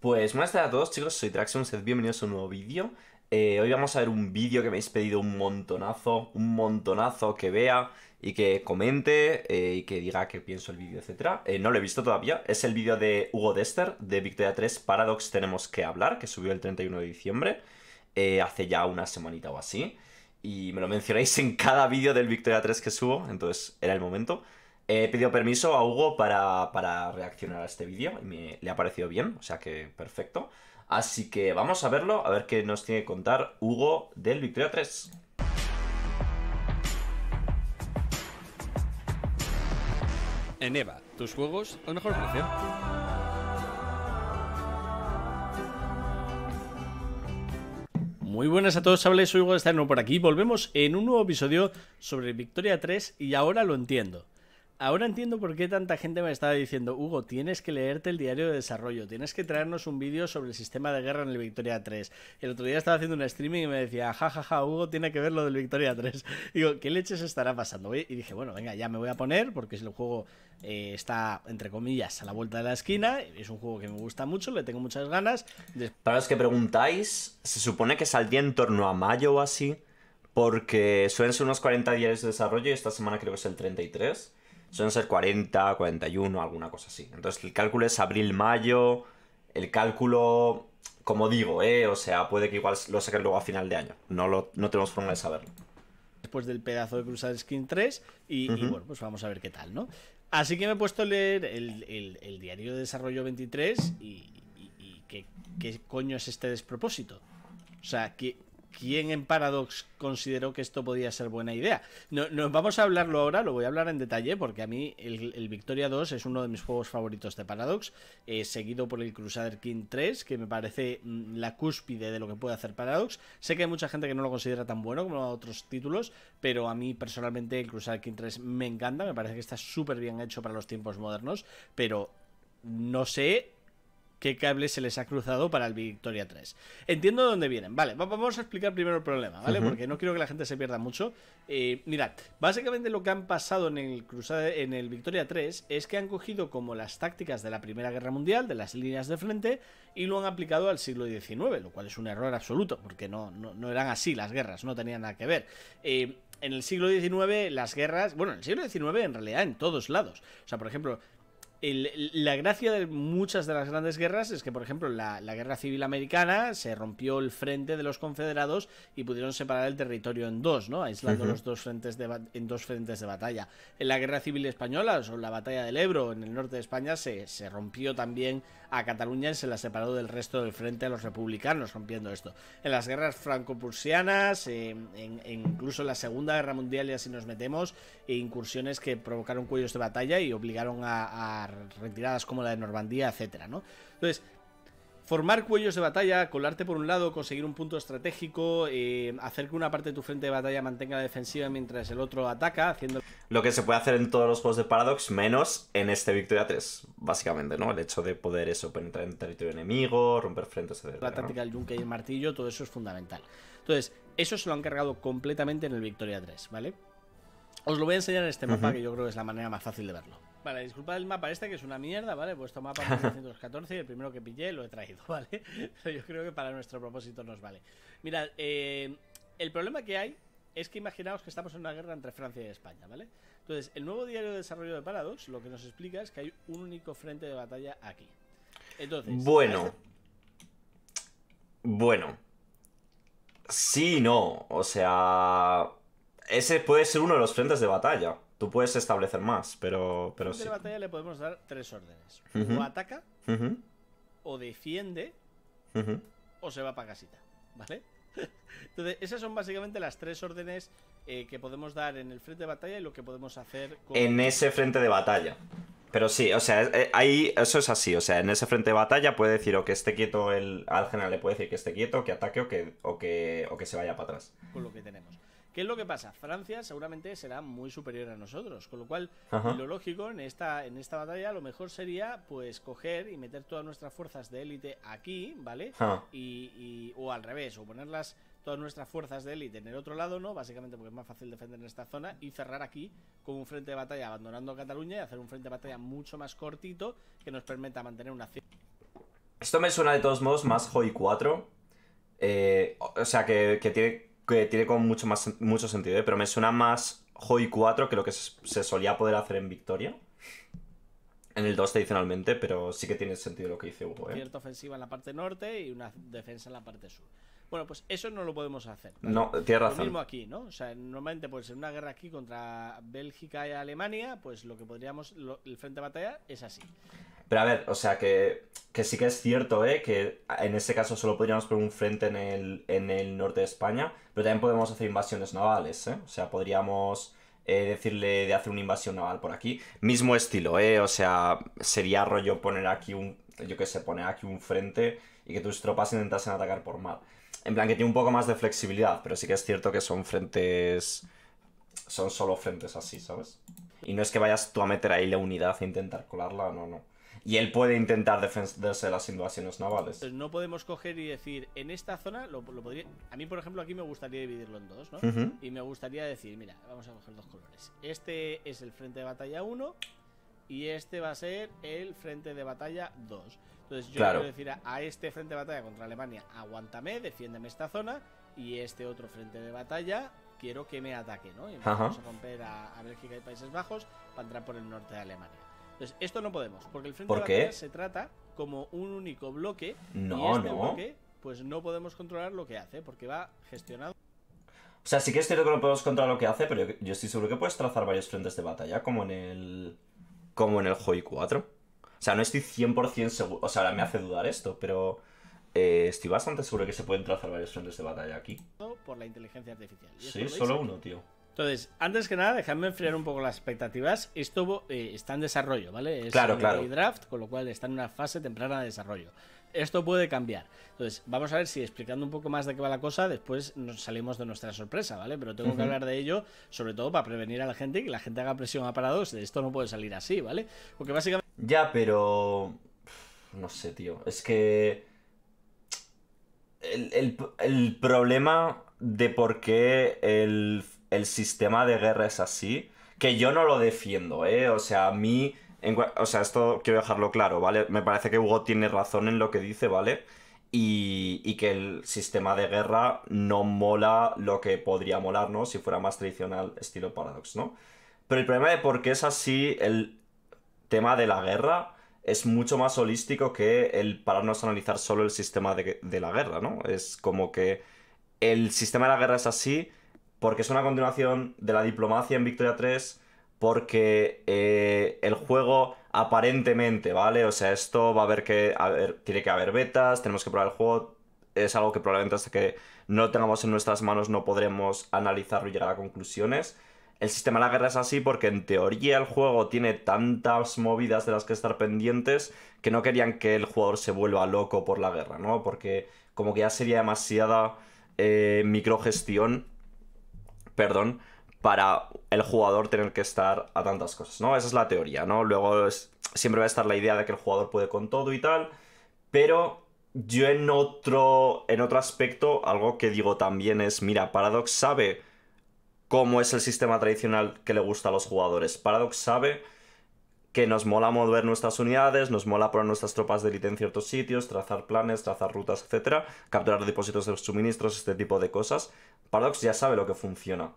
Pues buenas tardes a todos chicos, soy Traxion, sed bienvenidos a un nuevo vídeo. Eh, hoy vamos a ver un vídeo que me habéis pedido un montonazo, un montonazo que vea y que comente eh, y que diga qué pienso el vídeo, etc. Eh, no lo he visto todavía, es el vídeo de Hugo Dester de Victoria 3 Paradox Tenemos que hablar, que subió el 31 de diciembre, hace ya una semanita o así. Y me lo mencionáis en cada vídeo del Victoria 3 que subo, entonces era el momento. He pedido permiso a Hugo para, reaccionar a este vídeo y me, le ha parecido bien, o sea que perfecto. Así que vamos a verlo, a ver qué nos tiene que contar Hugo del Victoria 3. En EVA, tus juegos al mejor precio. Muy buenas a todos, chavales, soy Hugo de nuevo por aquí. Volvemos en un nuevo episodio sobre Victoria 3 y ahora lo entiendo. Ahora entiendo por qué tanta gente me estaba diciendo, Hugo, tienes que leerte el diario de desarrollo, tienes que traernos un vídeo sobre el sistema de guerra en el Victoria 3. El otro día estaba haciendo un streaming y me decía, jajaja, ja, ja, Hugo tiene que ver lo del Victoria 3. Digo, ¿qué leches estará pasando? Y dije, bueno, venga, ya me voy a poner, porque es el juego eh, está, entre comillas, a la vuelta de la esquina, es un juego que me gusta mucho, le tengo muchas ganas. Para los que preguntáis, se supone que saldría en torno a mayo o así, porque suelen ser unos 40 días de desarrollo y esta semana creo que es el 33. Suelen ser 40, 41, alguna cosa así. Entonces el cálculo es abril-mayo. El cálculo, como digo, ¿eh? o sea, puede que igual lo saquen luego a final de año. No, lo, no tenemos forma de saberlo. Después del pedazo de Crusader Skin 3. Y, bueno, pues vamos a ver qué tal, ¿no? Así que me he puesto a leer el, diario de desarrollo 23 y, ¿qué, ¿qué, coño es este despropósito. O sea, que quién en Paradox consideró que esto podía ser buena idea. No, nos vamos a hablarlo ahora, lo voy a hablar en detalle, porque a mí el, Victoria 2 es uno de mis juegos favoritos de Paradox, eh, seguido por el Crusader King 3, que me parece mm, la cúspide de lo que puede hacer Paradox. Sé que hay mucha gente que no lo considera tan bueno como otros títulos, pero a mí personalmente el Crusader King 3 me encanta, me parece que está súper bien hecho para los tiempos modernos, pero no sé qué cable se les ha cruzado para el Victoria 3. Entiendo dónde vienen. Vale, vamos a explicar primero el problema, ¿vale? Porque no quiero que la gente se pierda mucho. Eh, mirad, básicamente lo que han pasado en el, en el Victoria 3 es que han cogido como las tácticas de la Primera Guerra Mundial, de las líneas de frente, y lo han aplicado al siglo XIX, lo cual es un error absoluto, porque no, no, eran así las guerras, no tenían nada que ver. Eh, en el siglo XIX las guerras, bueno, en el siglo XIX en realidad en todos lados. O sea, por ejemplo, la gracia de muchas de las grandes guerras es que, por ejemplo, la, guerra civil americana se rompió el frente de los confederados y pudieron separar el territorio en dos, ¿no? Aislando los dos frentes de, en dos frentes de batalla. En la guerra civil española, o la batalla del Ebro en el norte de España, se, rompió también a Cataluña y se la separó del resto del frente a los republicanos, rompiendo esto. En las guerras franco-prusianas, eh, incluso en la Segunda Guerra Mundial, y así nos metemos, e incursiones que provocaron cuellos de batalla y obligaron a retiradas como la de Normandía, etc Entonces, formar cuellos de batalla, colarte por un lado, conseguir un punto estratégico, eh, hacer que una parte de tu frente de batalla mantenga la defensiva mientras el otro ataca, haciendo... Lo que se puede hacer en todos los juegos de Paradox, menos en este Victoria 3, básicamente, ¿no? El hecho de poder eso, penetrar en territorio enemigo, romper frentes, etc. La táctica del yunque y el martillo, todo eso es fundamental. Entonces, eso se lo han cargado completamente en el Victoria 3, ¿vale? Os lo voy a enseñar en este mapa, que yo creo que es la manera más fácil de verlo. Vale, disculpa el mapa este que es una mierda, ¿vale? Puesto mapa 1914, el primero que pillé lo he traído, ¿vale? Pero yo creo que para nuestro propósito nos vale. Mirad, eh, el problema que hay es que imaginaos que estamos en una guerra entre Francia y España, ¿vale? Entonces, el nuevo diario de desarrollo de Paradox lo que nos explica es que hay un único frente de batalla aquí. Entonces. Bueno. Bueno. Sí, no. O sea. Ese puede ser uno de los frentes de batalla. Tú puedes establecer más, pero, pero sí. En batalla le podemos dar tres órdenes. O ataca, o defiende, o se va para casita, ¿vale? Entonces, esas son básicamente las tres órdenes eh, que podemos dar en el frente de batalla y lo que podemos hacer con... En ese frente de batalla. Pero sí, o sea, eh, ahí eso es así. O sea, en ese frente de batalla puede decir o que esté quieto el. Al general le puede decir que esté quieto, que ataque o que, o que, o que se vaya para atrás. Con lo que tenemos. ¿Qué es lo que pasa? Francia seguramente será muy superior a nosotros, con lo cual lo lógico en esta, en esta batalla lo mejor sería pues coger y meter todas nuestras fuerzas de élite aquí, ¿vale? Y, o al revés, o ponerlas todas nuestras fuerzas de élite en el otro lado, ¿no? Básicamente porque es más fácil defender en esta zona y cerrar aquí con un frente de batalla abandonando Cataluña y hacer un frente de batalla mucho más cortito que nos permita mantener una... Esto me suena de todos modos más hoy 4, eh, o sea que, que tiene que tiene como mucho, más, mucho sentido, ¿eh? pero me suena más Hoi 4 que lo que se, solía poder hacer en Victoria. En el 2 tradicionalmente, pero sí que tiene sentido lo que dice Hugo. ¿eh? Cierta ofensiva en la parte norte y una defensa en la parte sur. Bueno, pues eso no lo podemos hacer. No, tienes razón. Lo mismo aquí, ¿no? O sea, normalmente pues en una guerra aquí contra Bélgica y Alemania, pues lo que podríamos, el frente de batalla es así. Pero a ver, o sea que, sí que es cierto, ¿eh? Que en ese caso solo podríamos poner un frente en el, en el norte de España, pero también podemos hacer invasiones navales, ¿eh? O sea, podríamos... Eh, decirle de hacer una invasión naval por aquí. Mismo estilo, ¿eh? O sea, sería rollo poner aquí un, yo qué sé, poner aquí un frente y que tus tropas intentasen atacar por mar. En plan, que tiene un poco más de flexibilidad, pero sí que es cierto que son frentes... Son solo frentes así, ¿sabes? Y no es que vayas tú a meter ahí la unidad e intentar colarla, no, no y él puede intentar defenderse de las invasiones navales. no podemos coger y decir, en esta zona lo, podría... A mí, por ejemplo, aquí me gustaría dividirlo en dos, ¿no? Y me gustaría decir, mira, vamos a coger dos colores. Este es el frente de batalla 1 y este va a ser el frente de batalla 2. Entonces yo quiero decir a, este frente de batalla contra Alemania, aguántame, defiéndeme esta zona y este otro frente de batalla quiero que me ataque, ¿no? Y vamos a romper a Bélgica y Países Bajos para entrar por el norte de Alemania esto no podemos, porque el frente de batalla se trata como un único bloque. No, y este Bloque, pues no podemos controlar lo que hace, porque va gestionado. O sea, sí que es cierto que no podemos controlar lo que hace, pero yo, estoy seguro que puedes trazar varios frentes de batalla, como en el. como en el Hoi 4. O sea, no estoy 100% seguro. O sea, ahora me hace dudar esto, pero. Eh, estoy bastante seguro que se pueden trazar varios frentes de batalla aquí. Por la inteligencia artificial. Sí, solo uno, tío. Entonces, antes que nada, dejadme enfriar un poco las expectativas. Esto eh, está en desarrollo, ¿vale? Es claro, claro. draft, con lo cual está en una fase temprana de desarrollo. Esto puede cambiar. Entonces, vamos a ver si explicando un poco más de qué va la cosa, después nos salimos de nuestra sorpresa, ¿vale? Pero tengo que hablar de ello, sobre todo para prevenir a la gente y que la gente haga presión a parados de esto no puede salir así, ¿vale? Porque básicamente. Ya, pero. No sé, tío. Es que. El, el problema de por qué el el sistema de guerra es así, que yo no lo defiendo, ¿eh? O sea, a mí... o sea, esto quiero dejarlo claro, ¿vale? Me parece que Hugo tiene razón en lo que dice, ¿vale? Y, que el sistema de guerra no mola lo que podría molar, ¿no? Si fuera más tradicional estilo Paradox, ¿no? Pero el problema de por qué es así, el tema de la guerra es mucho más holístico que el pararnos a analizar solo el sistema de la guerra, ¿no? Es como que el sistema de la guerra es así, porque es una continuación de la diplomacia en Victoria 3, porque eh, el juego aparentemente, ¿vale? O sea, esto va a haber que, tiene que haber betas, tenemos que probar el juego, es algo que probablemente hasta que no tengamos en nuestras manos no podremos analizarlo y llegar a conclusiones. El sistema de la guerra es así porque en teoría el juego tiene tantas movidas de las que estar pendientes que no querían que el jugador se vuelva loco por la guerra, ¿no? Porque como que ya sería demasiada eh, microgestión perdón, para el jugador tener que estar a tantas cosas, ¿no? Esa es la teoría, ¿no? Luego siempre va a estar la idea de que el jugador puede con todo y tal, pero yo en otro, en otro aspecto, algo que digo también es, mira, Paradox sabe cómo es el sistema tradicional que le gusta a los jugadores. Paradox sabe que nos mola mover nuestras unidades, nos mola poner nuestras tropas de élite en ciertos sitios, trazar planes, trazar rutas, etc. Capturar depósitos de suministros, este tipo de cosas. Paradox ya sabe lo que funciona.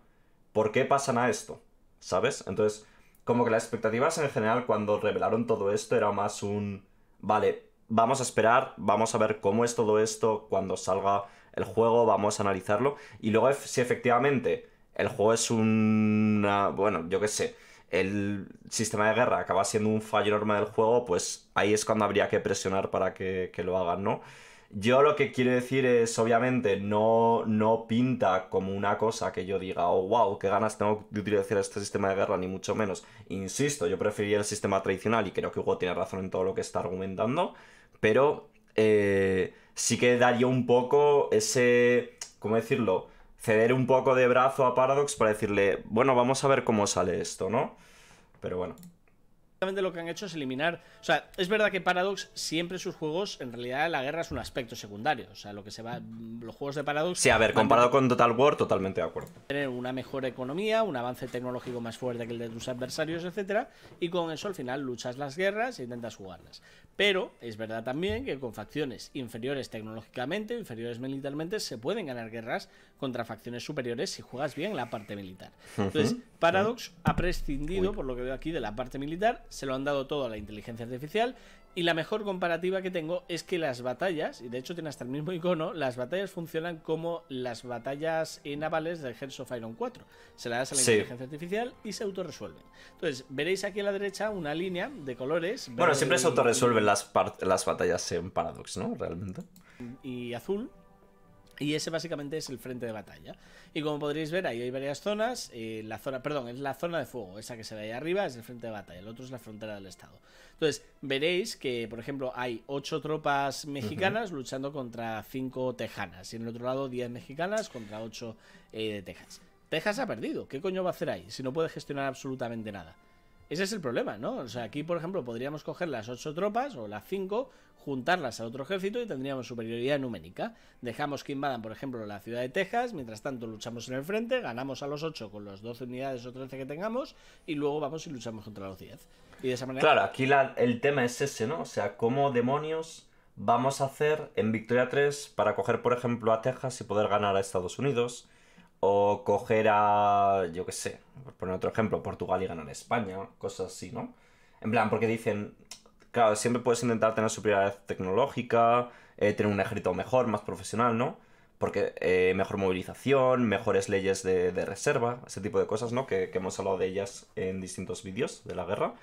¿Por qué pasan a esto? ¿Sabes? Entonces, como que las expectativas en general cuando revelaron todo esto era más un... Vale, vamos a esperar, vamos a ver cómo es todo esto cuando salga el juego, vamos a analizarlo. Y luego si efectivamente el juego es un... Bueno, yo qué sé. El sistema de guerra acaba siendo un fallo enorme del juego, pues ahí es cuando habría que presionar para que, que lo hagan, ¿no? Yo lo que quiero decir es, obviamente, no, no pinta como una cosa que yo diga, oh, wow, qué ganas tengo de utilizar este sistema de guerra, ni mucho menos. Insisto, yo preferiría el sistema tradicional y creo que Hugo tiene razón en todo lo que está argumentando, pero eh, sí que daría un poco ese, ¿cómo decirlo? Ceder un poco de brazo a Paradox para decirle, bueno, vamos a ver cómo sale esto, ¿no? Pero bueno lo que han hecho es eliminar. O sea, es verdad que Paradox siempre sus juegos, en realidad la guerra es un aspecto secundario. O sea, lo que se va. Los juegos de Paradox. Sí, a ver, comparado con Total War, totalmente de acuerdo. Tener una mejor economía, un avance tecnológico más fuerte que el de tus adversarios, etcétera. Y con eso al final luchas las guerras e intentas jugarlas. Pero es verdad también que con facciones inferiores tecnológicamente, inferiores militarmente, se pueden ganar guerras contra facciones superiores si juegas bien la parte militar. Entonces, Paradox ha prescindido, por lo que veo aquí, de la parte militar, se lo han dado todo a la inteligencia artificial y la mejor comparativa que tengo es que las batallas, y de hecho tiene hasta el mismo icono, las batallas funcionan como las batallas navales del Hearts of Iron 4. Se las das a la inteligencia artificial y se autorresuelven. Entonces, veréis aquí a la derecha una línea de colores. Bueno, siempre se autorresuelven las, las batallas en Paradox, ¿no? Realmente. Y azul, y ese básicamente es el frente de batalla. Y como podréis ver, ahí hay varias zonas. Eh, la zona, perdón, es la zona de fuego. Esa que se ve ahí arriba es el frente de batalla. El otro es la frontera del estado. Entonces, veréis que, por ejemplo, hay ocho tropas mexicanas luchando contra cinco tejanas. Y en el otro lado, 10 mexicanas contra ocho eh, de Texas. Texas ha perdido. ¿Qué coño va a hacer ahí si no puede gestionar absolutamente nada? Ese es el problema, ¿no? O sea, aquí, por ejemplo, podríamos coger las ocho tropas o las cinco juntarlas al otro ejército y tendríamos superioridad numérica. Dejamos que invadan, por ejemplo, la ciudad de Texas, mientras tanto luchamos en el frente, ganamos a los 8 con las 12 unidades o 13 que tengamos y luego vamos y luchamos contra los 10. Y de esa manera... Claro, aquí el tema es ese, ¿no? O sea, ¿cómo demonios vamos a hacer en Victoria 3 para coger, por ejemplo, a Texas y poder ganar a Estados Unidos? O coger a, yo qué sé, por poner otro ejemplo, Portugal y ganar a España, cosas así, ¿no? En plan, porque dicen, claro, siempre puedes intentar tener superioridad tecnológica, eh, tener un ejército mejor, más profesional, ¿no? Porque eh, mejor movilización, mejores leyes de, reserva, ese tipo de cosas, ¿no? Que, hemos hablado de ellas en distintos vídeos de la guerra.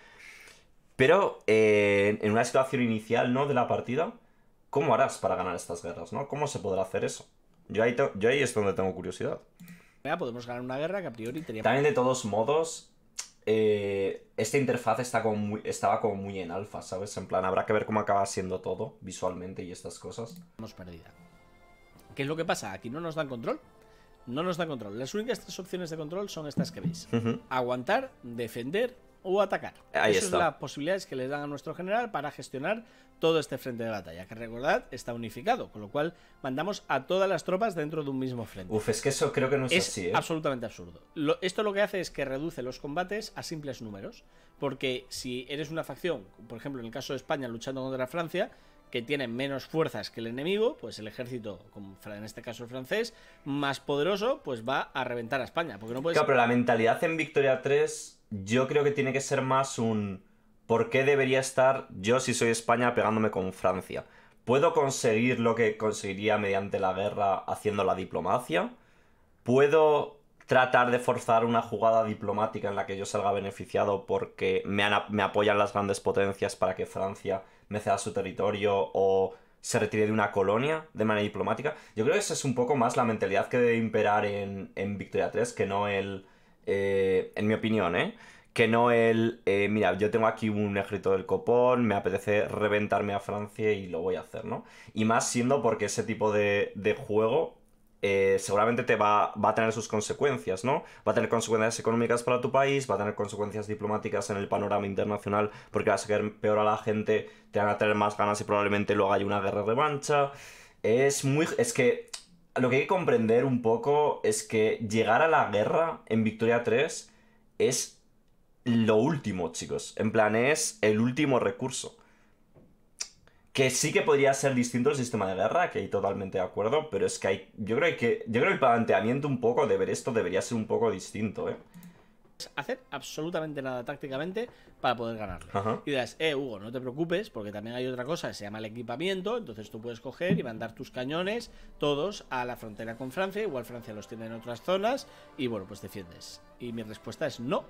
Pero eh, en una situación inicial, ¿no? De la partida, ¿cómo harás para ganar estas guerras, ¿no? ¿Cómo se podrá hacer eso? Yo ahí, yo ahí es donde tengo curiosidad. Podemos ganar una guerra que a priori tenía... También de todos modos, eh, esta interfaz está como estaba como muy en alfa, ¿sabes? En plan, habrá que ver cómo acaba siendo todo visualmente y estas cosas. Hemos perdido ¿Qué es lo que pasa? Aquí no nos dan control. No nos dan control. Las únicas tres opciones de control son estas que veis. Aguantar, defender o atacar. Ahí Esas son las posibilidades que les dan a nuestro general para gestionar todo este frente de batalla, que recordad, está unificado, con lo cual mandamos a todas las tropas dentro de un mismo frente. Uf, es que eso creo que no es, así. ¿eh? absolutamente absurdo. esto lo que hace es que reduce los combates a simples números, porque si eres una facción, por ejemplo en el caso de España luchando contra Francia, que tiene menos fuerzas que el enemigo, pues el ejército, como en este caso el francés, más poderoso, pues va a reventar a España. Porque no Claro, pero la mentalidad en Victoria 3 yo creo que tiene que ser más un ¿por qué debería estar yo si soy España pegándome con Francia? ¿Puedo conseguir lo que conseguiría mediante la guerra haciendo la diplomacia? ¿Puedo tratar de forzar una jugada diplomática en la que yo salga beneficiado porque me, apoyan las grandes potencias para que Francia me ceda su territorio o se retire de una colonia de manera diplomática? Yo creo que esa es un poco más la mentalidad que debe imperar en, en Victoria 3 que no el eh, en mi opinión, ¿eh? Que no el, eh, mira, yo tengo aquí un ejército del copón, me apetece reventarme a Francia y lo voy a hacer, ¿no? Y más siendo porque ese tipo de, juego seguramente te va, va, a tener sus consecuencias, ¿no? Va a tener consecuencias económicas para tu país, va a tener consecuencias diplomáticas en el panorama internacional porque vas a quedar peor a la gente, te van a tener más ganas y probablemente luego haya una guerra revancha. Es muy... Es que lo que hay que comprender un poco es que llegar a la guerra en Victoria 3 es lo último, chicos. En plan, es el último recurso. Que sí que podría ser distinto el sistema de guerra, que hay totalmente de acuerdo, pero es que hay. Yo creo que. Yo creo que el planteamiento un poco de ver esto debería ser un poco distinto, ¿eh? Hacer absolutamente nada tácticamente, para poder ganarlo... Y dirás, eh, Hugo, no te preocupes, porque también hay otra cosa que se llama el equipamiento. Entonces tú puedes coger y mandar tus cañones todos a la frontera con Francia. Igual Francia los tiene en otras zonas. Y bueno, pues defiendes. Y mi respuesta es no.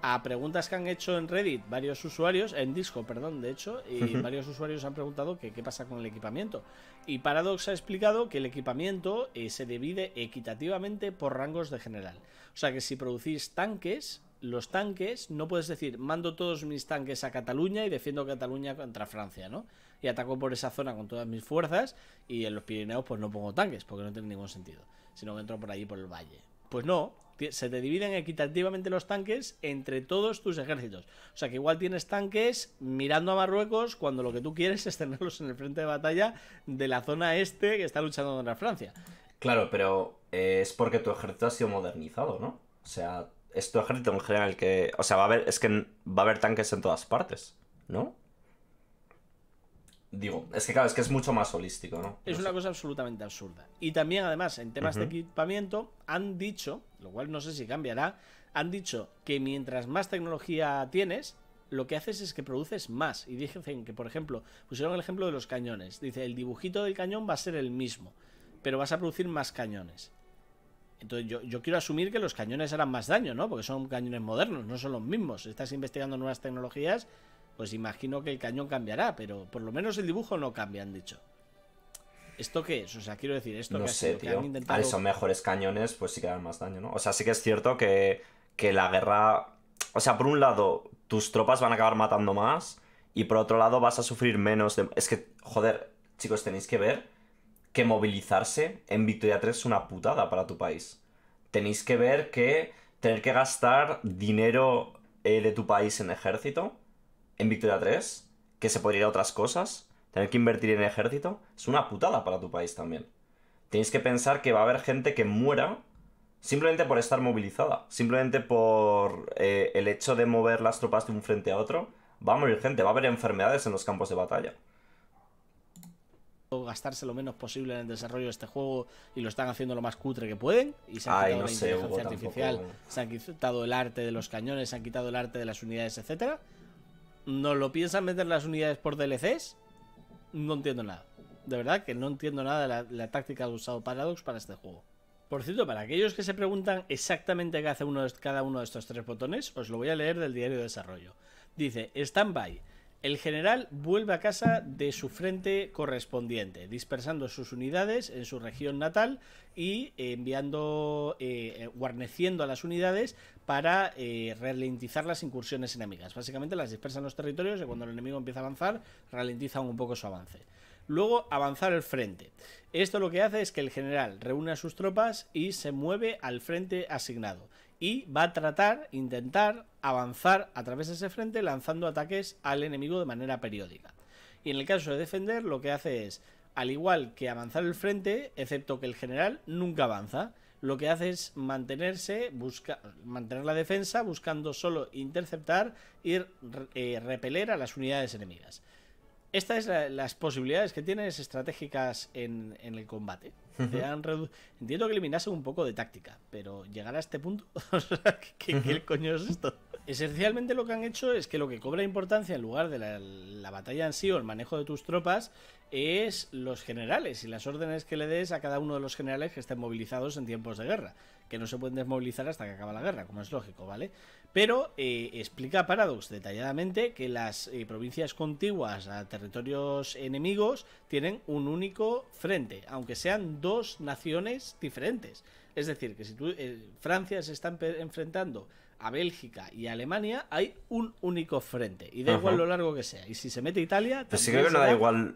A preguntas que han hecho en Reddit varios usuarios, en Disco, perdón, de hecho, y varios usuarios han preguntado que qué pasa con el equipamiento. Y Paradox ha explicado que el equipamiento eh, se divide equitativamente por rangos de general. O sea que si producís tanques, los tanques, no puedes decir, mando todos mis tanques a Cataluña y defiendo Cataluña contra Francia, ¿no? Y ataco por esa zona con todas mis fuerzas y en los Pirineos pues no pongo tanques, porque no tiene ningún sentido, sino que entro por ahí por el valle. Pues no, se te dividen equitativamente los tanques entre todos tus ejércitos. O sea que igual tienes tanques mirando a Marruecos cuando lo que tú quieres es tenerlos en el frente de batalla de la zona este que está luchando contra Francia. Claro, pero eh, es porque tu ejército ha sido modernizado, ¿no? O sea, esto ejército en general que. O sea, va a haber. Es que va a haber tanques en todas partes, ¿no? Digo, es que claro, es que es mucho más holístico, ¿no? Es una cosa absolutamente absurda. Y también, además, en temas de equipamiento, han dicho, lo cual no sé si cambiará, han dicho que mientras más tecnología tienes, lo que haces es que produces más. Y dicen que, por ejemplo, pusieron el ejemplo de los cañones. Dice, el dibujito del cañón va a ser el mismo, pero vas a producir más cañones. Entonces yo, quiero asumir que los cañones harán más daño, ¿no? Porque son cañones modernos, no son los mismos. Si estás investigando nuevas tecnologías, pues imagino que el cañón cambiará, pero por lo menos el dibujo no cambia, han dicho. ¿Esto qué es? O sea, quiero decir, esto no que, sé, que han intentado... son mejores cañones, pues sí que harán más daño, ¿no? O sea, sí que es cierto que, que la guerra... O sea, por un lado, tus tropas van a acabar matando más y por otro lado vas a sufrir menos Es que, joder, chicos, tenéis que ver que movilizarse en Victoria 3 es una putada para tu país. Tenéis que ver que tener que gastar dinero eh, de tu país en ejército, en Victoria 3, que se podría ir otras cosas, tener que invertir en ejército, es una putada para tu país también. Tenéis que pensar que va a haber gente que muera simplemente por estar movilizada, simplemente por eh, el hecho de mover las tropas de un frente a otro, va a morir gente, va a haber enfermedades en los campos de batalla gastarse lo menos posible en el desarrollo de este juego y lo están haciendo lo más cutre que pueden. Y se han quitado la inteligencia artificial, se han quitado el arte de los cañones, se han quitado el arte de las unidades, etc ¿No lo piensan meter las unidades por DLCs? No entiendo nada. De verdad que no entiendo nada de la, táctica de usado Paradox para este juego. Por cierto, para aquellos que se preguntan exactamente qué hace uno cada uno de estos tres botones, os lo voy a leer del diario de desarrollo. Dice, Standby. El general vuelve a casa de su frente correspondiente, dispersando sus unidades en su región natal y eh, enviando, eh, eh, guarneciendo a las unidades para ralentizar las incursiones enemigas. Básicamente las dispersan los territorios y cuando el enemigo empieza a avanzar, ralentiza un poco su avance. Luego avanzar el frente. Esto lo que hace es que el general reúne a sus tropas y se mueve al frente asignado. Y va a tratar, intentar avanzar a través de ese frente lanzando ataques al enemigo de manera periódica. Y en el caso de defender, lo que hace es, al igual que avanzar el frente, excepto que el general nunca avanza, lo que hace es mantenerse, mantener la defensa buscando solo interceptar y eh, repeler a las unidades enemigas. Estas es las posibilidades que tienes estratégicas en, el combate. Entiendo que eliminase un poco de táctica, pero llegar a este punto, ¿qué, coño es esto? Esencialmente lo que han hecho es que lo que cobra importancia en lugar de la, la batalla en sí o el manejo de tus tropas es los generales y las órdenes que le des a cada uno de los generales que estén movilizados en tiempos de guerra, que no se pueden desmovilizar hasta que acaba la guerra, como es lógico, ¿vale? Pero eh, explica Paradox detalladamente que las eh, provincias contiguas a territorios enemigos tienen un único frente, aunque sean dos naciones diferentes. Es decir, que si eh, Francia se está enfrentando a Bélgica y a Alemania, hay un único frente, y da igual lo largo que sea. Y si se mete Italia... no da igual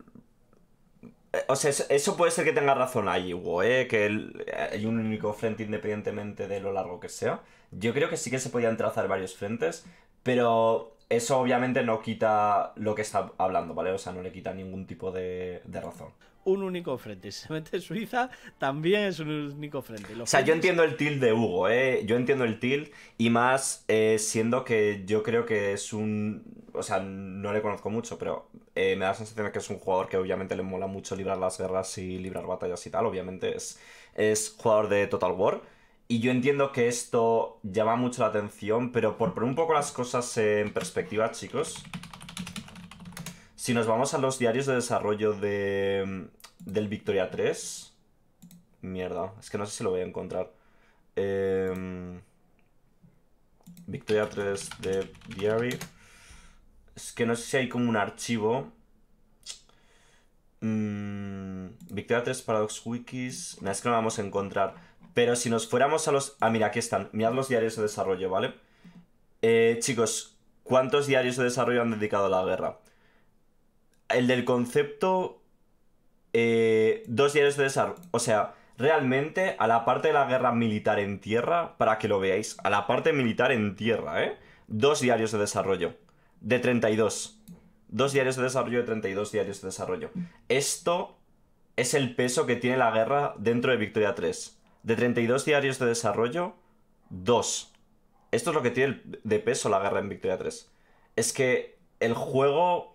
eh, o sea, eso puede ser que tenga razón Hugo, ¿eh? que eh, hay un único frente independientemente de lo largo que sea. Yo creo que sí que se podían trazar varios frentes, pero eso obviamente no quita lo que está hablando, ¿vale? O sea, no le quita ningún tipo de, razón. Un único frente. Si se mete Suiza, también es un único frente. o sea, yo entiendo el tilt de Hugo, ¿eh? Yo entiendo el tilt y más eh, siendo que yo creo que es un... O sea, no le conozco mucho, pero eh, me da la sensación de que es un jugador que obviamente le mola mucho librar las guerras y librar batallas y tal. Obviamente es, es jugador de Total War. Y yo entiendo que esto llama mucho la atención, pero por poner un poco las cosas en perspectiva, chicos, si nos vamos a los diarios de desarrollo de, del Victoria 3... Mierda, es que no sé si lo voy a encontrar. Em, Victoria 3 de Diary... Es que no sé si hay como un archivo. Mm, Victoria 3 Paradox Wikis. es que no lo vamos a encontrar. Pero si nos fuéramos a los. Ah, mira, aquí están. Mirad los diarios de desarrollo, ¿vale? Eh, chicos, ¿cuántos diarios de desarrollo han dedicado a la guerra? El del concepto. Eh, dos diarios de desarrollo. O sea, realmente a la parte de la guerra militar en tierra, para que lo veáis, a la parte militar en tierra, ¿eh? Dos diarios de desarrollo de 32. Dos diarios de desarrollo de 32 diarios de desarrollo. Esto es el peso que tiene la guerra dentro de Victoria 3. De 32 diarios de desarrollo, 2. Esto es lo que tiene de peso la guerra en Victoria 3. Es que el juego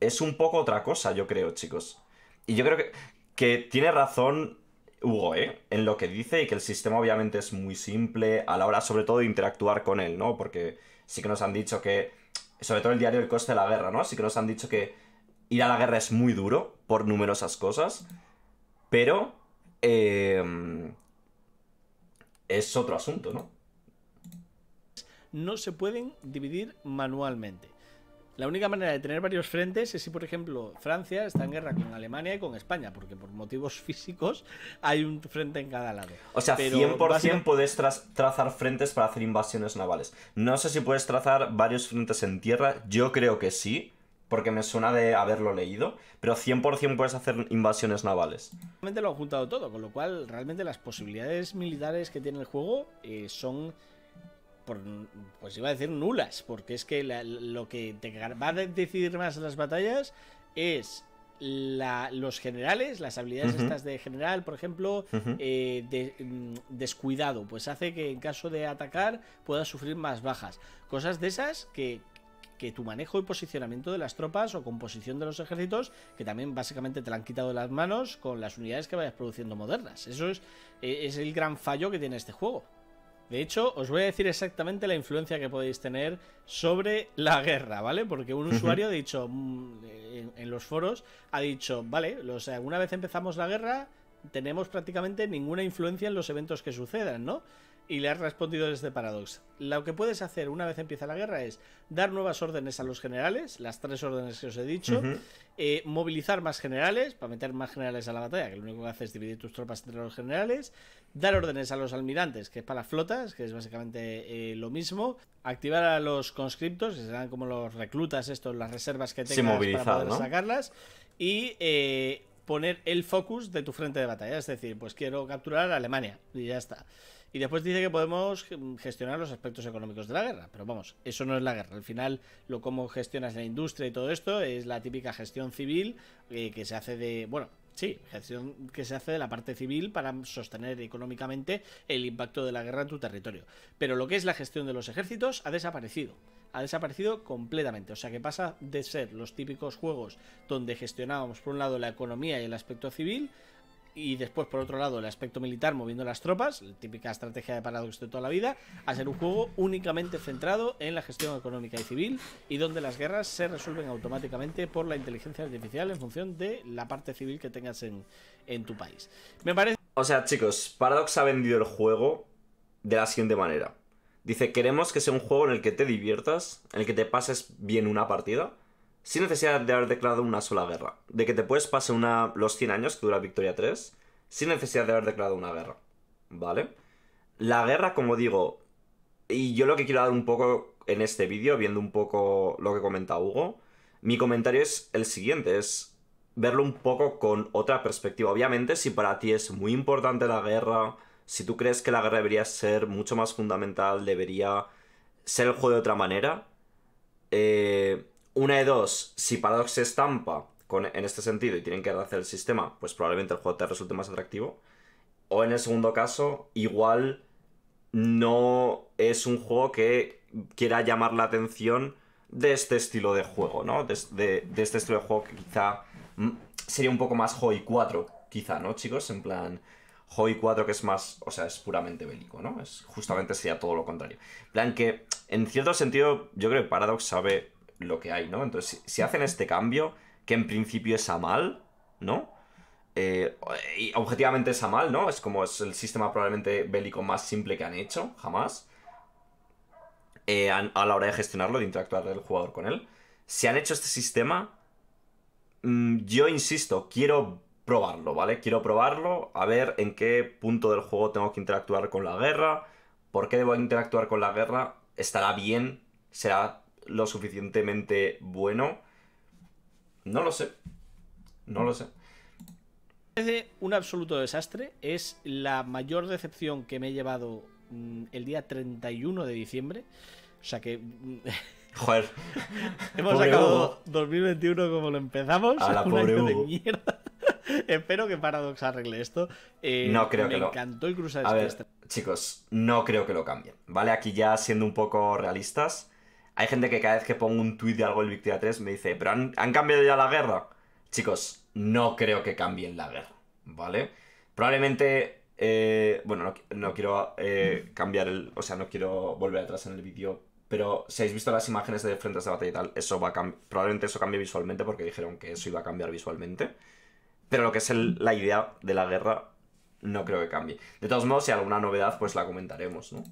es un poco otra cosa, yo creo, chicos. Y yo creo que, que tiene razón Hugo, ¿eh? En lo que dice y que el sistema obviamente es muy simple a la hora, sobre todo, de interactuar con él, ¿no? Porque sí que nos han dicho que sobre todo el diario El coste de la guerra, ¿no? Así que nos han dicho que ir a la guerra es muy duro por numerosas cosas, pero em, es otro asunto, ¿no? No se pueden dividir manualmente. La única manera de tener varios frentes es si, por ejemplo, Francia está en guerra con Alemania y con España, porque por motivos físicos hay un frente en cada lado. O sea, 100% puedes trazar frentes para hacer invasiones navales. No sé si puedes trazar varios frentes en tierra, yo creo que sí porque me suena de haberlo leído, pero 100% puedes hacer invasiones navales. Realmente lo han juntado todo, con lo cual realmente las posibilidades militares que tiene el juego eh, son pues iba a decir nulas, porque es que lo que te va a decidir más las batallas es los generales, las habilidades estas de general, por ejemplo, eh, de, mm, descuidado, pues hace que en caso de atacar puedas sufrir más bajas. Cosas de esas que, tu manejo y posicionamiento de las tropas o composición de los ejércitos, que también básicamente te la han quitado de las manos con las unidades que vayas produciendo modernas. Eso es, e, es el gran fallo que tiene este juego. De hecho, os voy a decir exactamente la influencia que podéis tener sobre la guerra, ¿vale? Porque un usuario ha dicho mm, en, los foros, ha dicho, vale, los, alguna vez empezamos la guerra, tenemos prácticamente ninguna influencia en los eventos que sucedan, ¿no? Y le has respondido desde Paradox. Lo que puedes hacer una vez empieza la guerra es dar nuevas órdenes a los generales, las tres órdenes que os he dicho, eh, movilizar más generales, para meter más generales a la batalla, que lo único que hace es dividir tus tropas entre los generales, dar órdenes a los almirantes, que es para flotas, que es básicamente eh, lo mismo, activar a los conscriptos, que serán como los reclutas estos, las reservas que tengas para poder sacarlas, y eh, poner el focus de tu frente de batalla, es decir, pues quiero capturar a Alemania, y ya está. Y después dice que podemos gestionar los aspectos económicos de la guerra. Pero vamos, eso no es la guerra. Al final, lo cómo gestionas la industria y todo esto es la típica gestión civil eh, que se hace de, bueno, Sí, gestión que se hace de la parte civil para sostener económicamente el impacto de la guerra en tu territorio. Pero lo que es la gestión de los ejércitos ha desaparecido. Ha desaparecido completamente. O sea que pasa de ser los típicos juegos donde gestionábamos por un lado la economía y el aspecto civil y después por otro lado el aspecto militar moviendo las tropas, la típica estrategia de Paradox de toda la vida, a ser un juego únicamente centrado en la gestión económica y civil y donde las guerras se resuelven automáticamente por la inteligencia artificial en función de la parte civil que tengas en, en tu país. Me parece... O sea, chicos, Paradox ha vendido el juego de la siguiente manera. Dice, queremos que sea un juego en el que te diviertas, en el que te pases bien una partida, sin necesidad de haber declarado una sola guerra. De que te pase una, los 100 años que dura Victoria 3, sin necesidad de haber declarado una guerra. ¿Vale? La guerra, como digo, y yo lo que quiero dar un poco en este vídeo, viendo un poco lo que comenta Hugo, mi comentario es el siguiente, es verlo un poco con otra perspectiva. Obviamente, si para ti es muy importante la guerra, si tú crees que la guerra debería ser mucho más fundamental, debería ser el juego de otra manera, eh, una de dos, si Paradox se estampa en este sentido y tienen que hacer el sistema, pues probablemente el juego te resulte más atractivo. O en el segundo caso, igual no es un juego que quiera llamar la atención de este estilo de juego, ¿no? De, este estilo de juego que quizá mm, sería un poco más Joy 4, quizá, ¿no, chicos? En plan, Joy 4 que es más, o sea, es puramente bélico, ¿no? Es, justamente sería todo lo contrario. En plan que, en cierto sentido, yo creo que Paradox sabe lo que hay, ¿no? Entonces, si hacen este cambio, que en principio es a mal, ¿no? Eh, y objetivamente es a mal, ¿no? Es como es el sistema probablemente bélico más simple que han hecho, jamás. Eh, a, la hora de gestionarlo, de interactuar el jugador con él. Si han hecho este sistema, mm, yo insisto, quiero probarlo, ¿vale? Quiero probarlo, a ver en qué punto del juego tengo que interactuar con la guerra, por qué debo interactuar con la guerra, estará bien, será lo suficientemente bueno. No lo sé. No lo sé. Parece un absoluto desastre. Es la mayor decepción que me he llevado mm, el día 31 de diciembre. O sea que. Mm, Joder. Hemos acabado 2021 como lo empezamos. A la pobre Espero que Paradox arregle esto. Eh, no creo que lo. Me encantó Chicos, no creo que lo cambien. ¿Vale? Aquí ya siendo un poco realistas. Hay gente que cada vez que pongo un tuit de algo en Victoria 3 me dice, pero han, cambiado ya la guerra. Chicos, no creo que cambien la guerra, ¿vale? Probablemente, eh, bueno, no, quiero eh, cambiar el, o sea, no quiero volver atrás en el vídeo, pero si habéis visto las imágenes de frentes de batalla y tal, eso va a probablemente eso cambie visualmente porque dijeron que eso iba a cambiar visualmente. Pero lo que es la idea de la guerra, no creo que cambie. De todos modos, si hay alguna novedad, pues la comentaremos, ¿no?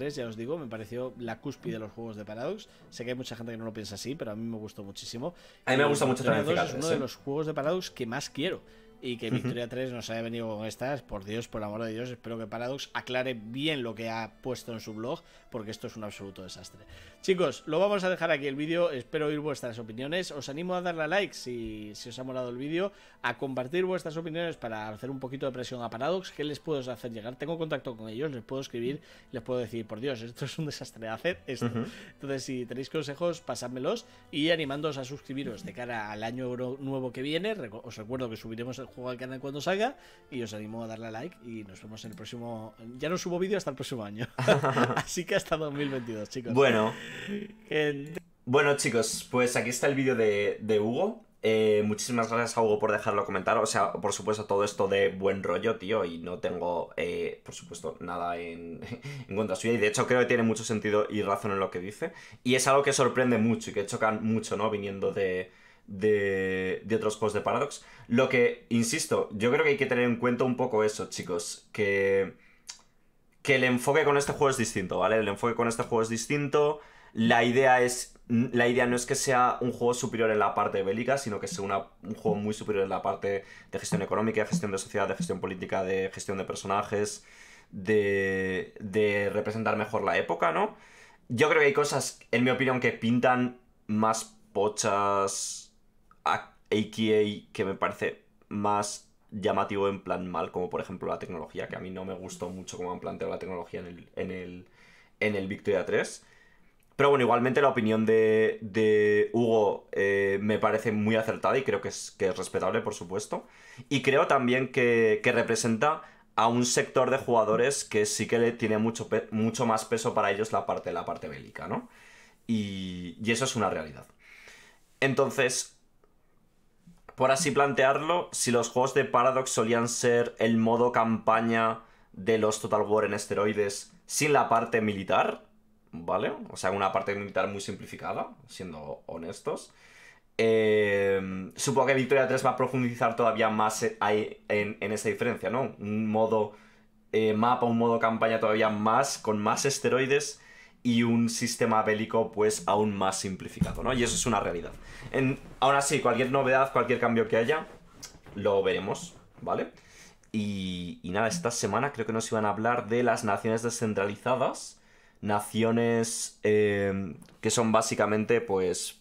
ya os digo, me pareció la cúspide de los juegos de Paradox. Sé que hay mucha gente que no lo piensa así, pero a mí me gustó muchísimo. A mí me eh, gusta mucho también. es uno de los juegos de Paradox que más quiero y que Victoria 3 nos haya venido con estas. Por Dios, por amor de Dios, espero que Paradox aclare bien lo que ha puesto en su blog, porque esto es un absoluto desastre. Chicos, lo vamos a dejar aquí el vídeo, espero oír vuestras opiniones. Os animo a darle a like si, os ha molado el vídeo, a compartir vuestras opiniones para hacer un poquito de presión a Paradox. ¿Qué les puedo hacer llegar? Tengo contacto con ellos, les puedo escribir, les puedo decir, por Dios, esto es un desastre, hacer esto. Entonces, si tenéis consejos, pasádmelos y animándoos a suscribiros de cara al año nuevo que viene. Os recuerdo que subiremos el juego al canal cuando salga y os animo a darle a like y nos vemos en el próximo... Ya no subo vídeo hasta el próximo año. Así que hasta 2022, chicos. Bueno. Bueno, chicos, pues aquí está el vídeo de, Hugo. Eh, muchísimas gracias a Hugo por dejarlo comentar. O sea, por supuesto, todo esto de buen rollo, tío. Y no tengo, eh, por supuesto, nada en, en, contra suya. Y de hecho, creo que tiene mucho sentido y razón en lo que dice. Y es algo que sorprende mucho y que chocan mucho, ¿no? Viniendo de, de, de otros posts de Paradox. Lo que, insisto, yo creo que hay que tener en cuenta un poco eso, chicos, que, que el enfoque con este juego es distinto, ¿vale? El enfoque con este juego es distinto, la idea es... La idea no es que sea un juego superior en la parte bélica, sino que sea un juego muy superior en la parte de gestión económica, de gestión de sociedad, de gestión política, de gestión de personajes, de, de, representar mejor la época, ¿no? Yo creo que hay cosas, en mi opinión, que pintan más pochas AKA que me parece más llamativo en plan mal, como por ejemplo la tecnología, que a mí no me gustó mucho cómo han planteado la tecnología en el, en el, Victoria 3. Pero bueno, igualmente la opinión de, Hugo eh, me parece muy acertada y creo que es, respetable, por supuesto. Y creo también que, representa a un sector de jugadores que sí que le tiene mucho, mucho más peso para ellos la parte, la parte bélica, ¿no? Y, y eso es una realidad. Entonces, por así plantearlo, si los juegos de Paradox solían ser el modo campaña de los Total War en esteroides sin la parte militar, ¿vale? O sea, una parte militar muy simplificada, siendo honestos. Em, supongo que Victoria 3 va a profundizar todavía más e, en, esa diferencia, ¿no? Un modo eh, mapa, un modo campaña todavía más, con más esteroides y un sistema bélico pues aún más simplificado, ¿no? Y eso es una realidad. En, aún así, cualquier novedad, cualquier cambio que haya, lo veremos, ¿vale? Y, nada, esta semana creo que nos iban a hablar de las naciones descentralizadas, naciones em, que son básicamente pues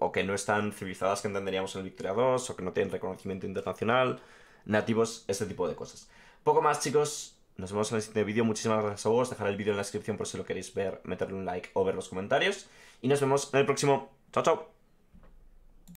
o que no están civilizadas que entenderíamos en el Victoria 2 o que no tienen reconocimiento internacional, nativos, ese tipo de cosas. Poco más chicos, nos vemos en el siguiente vídeo. Muchísimas gracias a vos. Dejaré el vídeo en la descripción por si lo queréis ver, meterle un like o ver los comentarios. Y nos vemos en el próximo. Chao, chao.